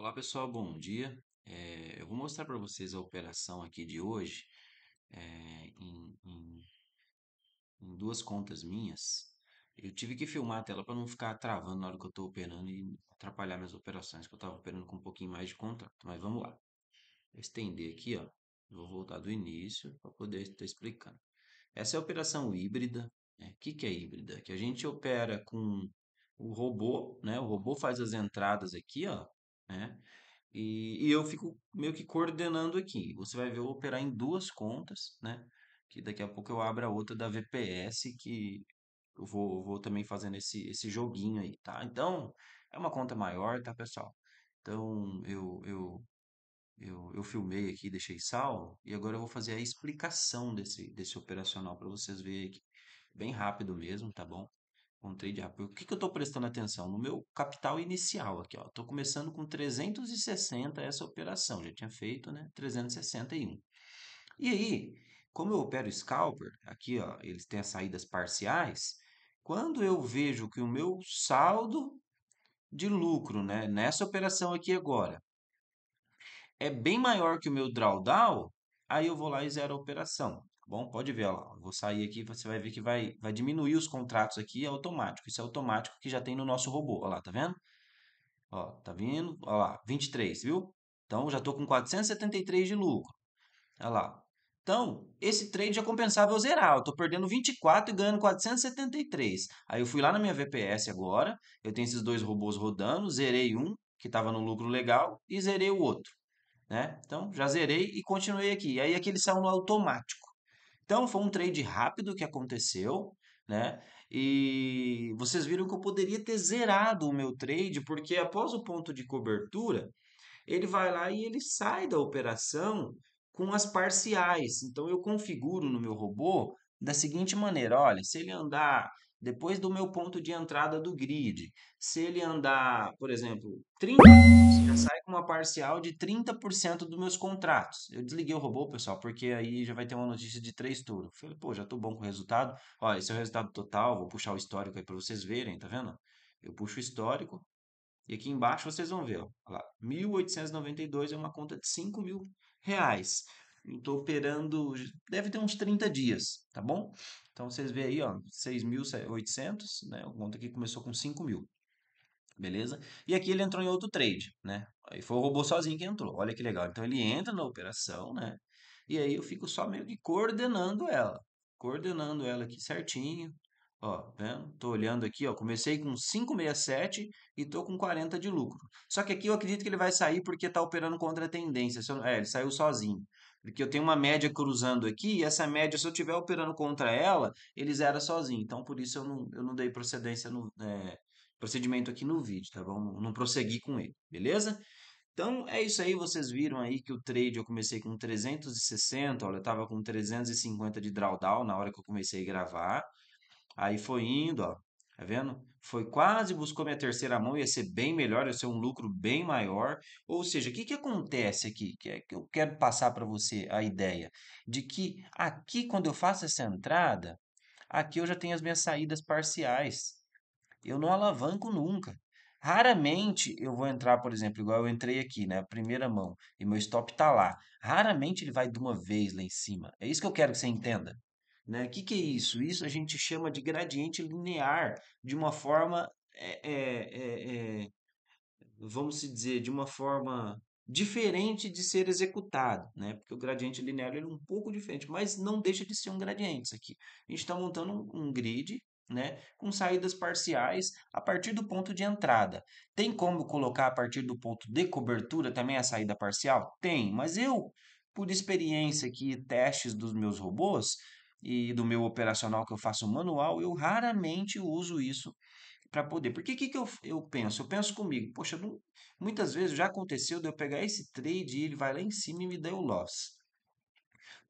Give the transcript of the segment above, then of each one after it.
Olá pessoal, bom dia. É, eu vou mostrar para vocês a operação aqui de hoje é, em, em, em, duas contas minhas. Eu tive que filmar a tela para não ficar travando na hora que eu estou operando e atrapalhar minhas operações, que eu estava operando com um pouquinho mais de contrato. Mas vamos lá. Vou estender aqui, ó. Vou voltar do início para poder estar explicando. Essa é a operação híbrida. Né? O que, que é híbrida? Que a gente opera com o robô, né? O robô faz as entradas aqui, ó, né? E, e eu fico meio que coordenando aqui. Você vai ver eu operar em duas contas, né? Que daqui a pouco eu abro a outra da VPS, que eu vou, vou também fazendo esse, esse joguinho aí, tá? Então, é uma conta maior, tá, pessoal? Então, eu, eu, eu, eu filmei aqui, deixei salvo, e agora eu vou fazer a explicação desse, desse operacional para vocês verem aqui. Bem rápido mesmo, tá bom? um de rápido. O que, que eu estou prestando atenção? No meu capital inicial aqui, ó. Estou começando com 360 essa operação. Já tinha feito, né? 361. E aí, como eu opero scalper, aqui, ó, eles têm as saídas parciais. Quando eu vejo que o meu saldo de lucro, né, nessa operação aqui agora, é bem maior que o meu drawdown, aí eu vou lá e zero a operação bom? Pode ver, ó lá. Vou sair aqui, você vai ver que vai, vai diminuir os contratos aqui é automático. Isso é automático que já tem no nosso robô. Ó lá, tá vendo? Ó, tá vindo? Ó lá, 23, viu? Então, já estou com 473 de lucro. Olha lá. Então, esse trade já é compensava eu zerar. Eu estou perdendo 24 e ganhando 473. Aí eu fui lá na minha VPS agora. Eu tenho esses dois robôs rodando. Zerei um, que estava no lucro legal, e zerei o outro. Né? Então, já zerei e continuei aqui. Aí aqui ele são no é automático. Então foi um trade rápido que aconteceu, né? E vocês viram que eu poderia ter zerado o meu trade, porque após o ponto de cobertura, ele vai lá e ele sai da operação com as parciais. Então eu configuro no meu robô da seguinte maneira: olha, se ele andar depois do meu ponto de entrada do grid. Se ele andar, por exemplo, 30 já sai com uma parcial de 30% dos meus contratos. Eu desliguei o robô, pessoal, porque aí já vai ter uma notícia de três turnos. Falei, pô, já tô bom com o resultado. Olha, esse é o resultado total, vou puxar o histórico aí para vocês verem, tá vendo? Eu puxo o histórico e aqui embaixo vocês vão ver, ó, lá, 1.892 é uma conta de 5 mil reais. Estou operando, deve ter uns 30 dias, tá bom? Então vocês veem aí, ó, 6.800, né? O monte aqui começou com 5.000, mil, beleza? E aqui ele entrou em outro trade, né? Aí foi o robô sozinho que entrou, olha que legal. Então ele entra na operação, né? E aí eu fico só meio que coordenando ela, coordenando ela aqui certinho, Ó, vendo? Né? Tô olhando aqui, ó, comecei com 567 e tô com 40 de lucro. Só que aqui eu acredito que ele vai sair porque tá operando contra a tendência. É, ele saiu sozinho. Porque eu tenho uma média cruzando aqui, e essa média, se eu estiver operando contra ela, eles eram sozinho. Então, por isso eu não, eu não dei procedência no é, procedimento aqui no vídeo, tá bom? Não, prossegui com ele, beleza? Então, é isso aí. Vocês viram aí que o trade eu comecei com 360, olha, eu estava com 350 de drawdown na hora que eu comecei a gravar. Aí foi indo, ó, Tá vendo? Foi quase buscou minha terceira mão, ia ser bem melhor, ia ser um lucro bem maior. Ou seja, o que, que acontece aqui? Que é que eu quero passar para você a ideia de que aqui, quando eu faço essa entrada, aqui eu já tenho as minhas saídas parciais. Eu não alavanco nunca. Raramente eu vou entrar, por exemplo, igual eu entrei aqui, né? Primeira mão, e meu stop tá lá. Raramente ele vai de uma vez lá em cima. É isso que eu quero que você entenda. Né? O que, que é isso? Isso a gente chama de gradiente linear, de uma forma, é, é, é, é vamos dizer, de uma forma diferente de ser executado, né? Porque o gradiente linear ele é um pouco diferente, mas não deixa de ser um gradiente isso aqui. A gente está montando um, um grid né, com saídas parciais a partir do ponto de entrada. Tem como colocar a partir do ponto de cobertura também a saída parcial? Tem, mas eu, por experiência aqui, testes dos meus robôs, e do meu operacional que eu faço manual, eu raramente uso isso para poder. Porque o que, que eu, eu penso? Eu penso comigo, poxa, não, muitas vezes já aconteceu de eu pegar esse trade e ele vai lá em cima e me deu loss.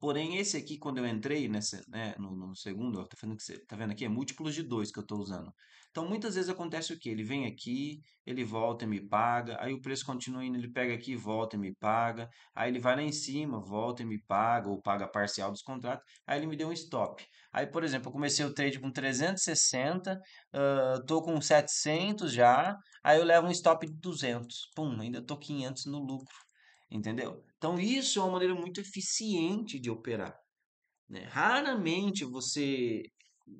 Porém, esse aqui, quando eu entrei nessa, né, no, no, segundo, ó, tá, vendo que você, tá vendo aqui? É múltiplos de 2 que eu estou usando. Então, muitas vezes acontece o que? Ele vem aqui, ele volta e me paga, aí o preço continua indo, ele pega aqui, volta e me paga, aí ele vai lá em cima, volta e me paga, ou paga parcial dos contratos, aí ele me deu um stop. Aí, por exemplo, eu comecei o trade com 360, uh, tô com 700 já, aí eu levo um stop de 200, pum, ainda tô 500 no lucro entendeu? Então isso é uma maneira muito eficiente de operar. Né? Raramente você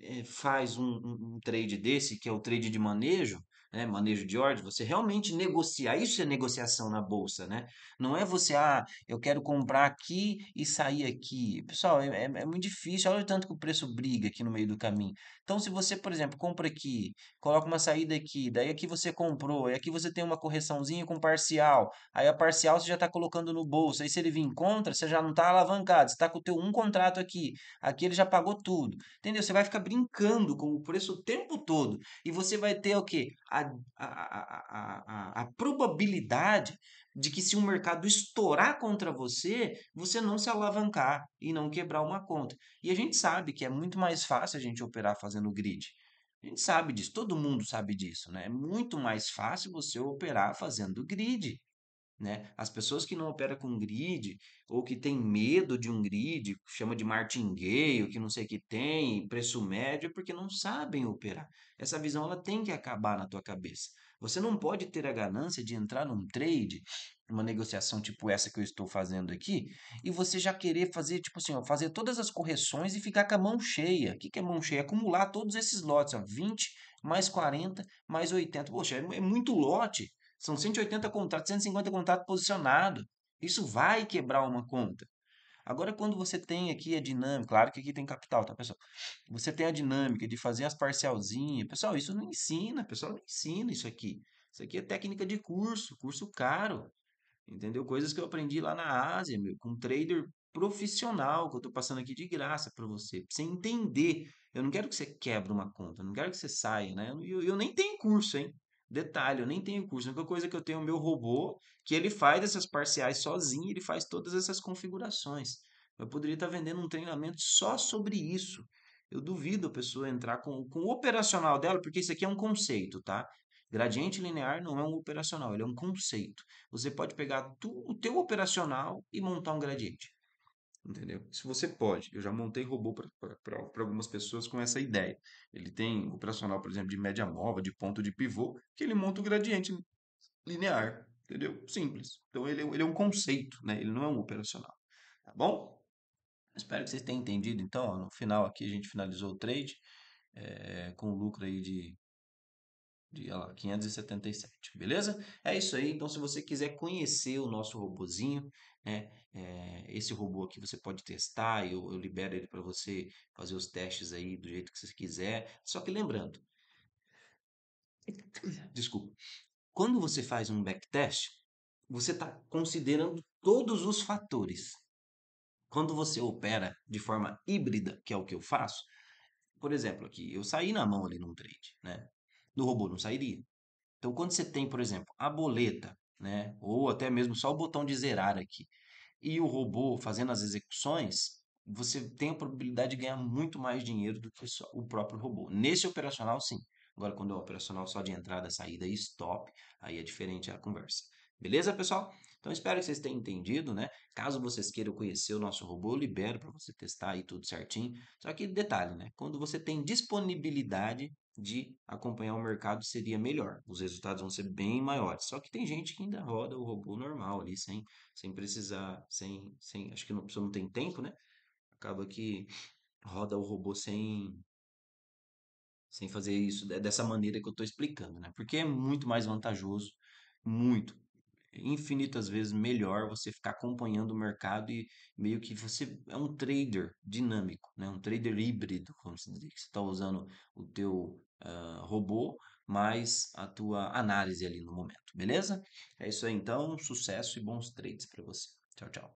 eh, faz um, um, um trade desse, que é o trade de manejo, né, manejo de ordem você realmente negociar. Isso é negociação na bolsa, né? Não é você, ah, eu quero comprar aqui e sair aqui. Pessoal, é, é, é muito difícil. Olha o tanto que o preço briga aqui no meio do caminho. Então, se você, por exemplo, compra aqui, coloca uma saída aqui, daí aqui você comprou, e aqui você tem uma correçãozinha com parcial, aí a parcial você já está colocando no bolso. Aí se ele vir em contra, você já não está alavancado, você está com o teu um contrato aqui. Aqui ele já pagou tudo. Entendeu? Você vai ficar brincando com o preço o tempo todo. E você vai ter o quê? A a, a, a, a, probabilidade de que se o mercado estourar contra você, você não se alavancar e não quebrar uma conta. E a gente sabe que é muito mais fácil a gente operar fazendo grid. A gente sabe disso, todo mundo sabe disso, né? É muito mais fácil você operar fazendo grid. Né? As pessoas que não operam com grid ou que tem medo de um grid, chama de martingueio que não sei o que tem, preço médio, é porque não sabem operar. Essa visão ela tem que acabar na tua cabeça. Você não pode ter a ganância de entrar num trade, uma negociação tipo essa que eu estou fazendo aqui, e você já querer fazer, tipo assim, ó, fazer todas as correções e ficar com a mão cheia. O que, que é mão cheia? Acumular todos esses lotes, ó, 20 mais 40 mais 80. Poxa, é, é muito lote. São 180 contratos, 150 contratos posicionados. Isso vai quebrar uma conta. Agora, quando você tem aqui a dinâmica, claro que aqui tem capital, tá, pessoal? Você tem a dinâmica de fazer as parcialzinhas. Pessoal, isso não ensina, pessoal não ensina isso aqui. Isso aqui é técnica de curso, curso caro. Entendeu? Coisas que eu aprendi lá na Ásia, meu, com um trader profissional que eu tô passando aqui de graça para você, pra você entender. Eu não quero que você quebre uma conta, eu não quero que você saia, né? Eu, eu nem tenho curso, hein? Detalhe, eu nem tenho curso. A única coisa que eu tenho é o meu robô, que ele faz essas parciais sozinho, ele faz todas essas configurações. Eu poderia estar vendendo um treinamento só sobre isso. Eu duvido a pessoa entrar com, com o operacional dela, porque isso aqui é um conceito, tá? Gradiente linear não é um operacional, ele é um conceito. Você pode pegar tu, o teu operacional e montar um gradiente entendeu? Se você pode, eu já montei robô para algumas pessoas com essa ideia. Ele tem operacional, por exemplo, de média móvel, de ponto de pivô, que ele monta o gradiente linear, entendeu? Simples. Então ele, é ele é um conceito, né? Ele não é um operacional, tá bom? Espero que vocês tenham entendido. Então, ó, no final aqui a gente finalizou o trade é, com um lucro aí de de lá, 577, beleza? É isso aí. Então, se você quiser conhecer o nosso robozinho, né? É, esse robô aqui você pode testar, eu, eu libero ele para você fazer os testes aí do jeito que você quiser. Só que lembrando, desculpa, quando você faz um backtest, você está considerando todos os fatores. Quando você opera de forma híbrida, que é o que eu faço, por exemplo, aqui, eu saí na mão ali num trade, né? Do robô não sairia. Então, quando você tem, por exemplo, a boleta, né? Ou até mesmo só o botão de zerar aqui. E o robô fazendo as execuções, você tem a probabilidade de ganhar muito mais dinheiro do que o próprio robô. Nesse operacional, sim. Agora, quando é operacional só de entrada, saída e stop, aí é diferente a conversa. Beleza, pessoal? Então espero que vocês tenham entendido, né? Caso vocês queiram conhecer o nosso robô, eu libero para você testar aí tudo certinho. Só que detalhe, né? Quando você tem disponibilidade de acompanhar o mercado, seria melhor. Os resultados vão ser bem maiores. Só que tem gente que ainda roda o robô normal ali, sem, sem precisar, sem, sem. Acho que não, a pessoa não tem tempo, né? Acaba que roda o robô sem. Sem fazer isso dessa maneira que eu estou explicando, né? Porque é muito mais vantajoso, muito, infinitas vezes melhor você ficar acompanhando o mercado e meio que você é um trader dinâmico, né? um trader híbrido, como se diz, você está usando o teu uh, robô mais a tua análise ali no momento, beleza? É isso aí então, sucesso e bons trades para você. Tchau, tchau.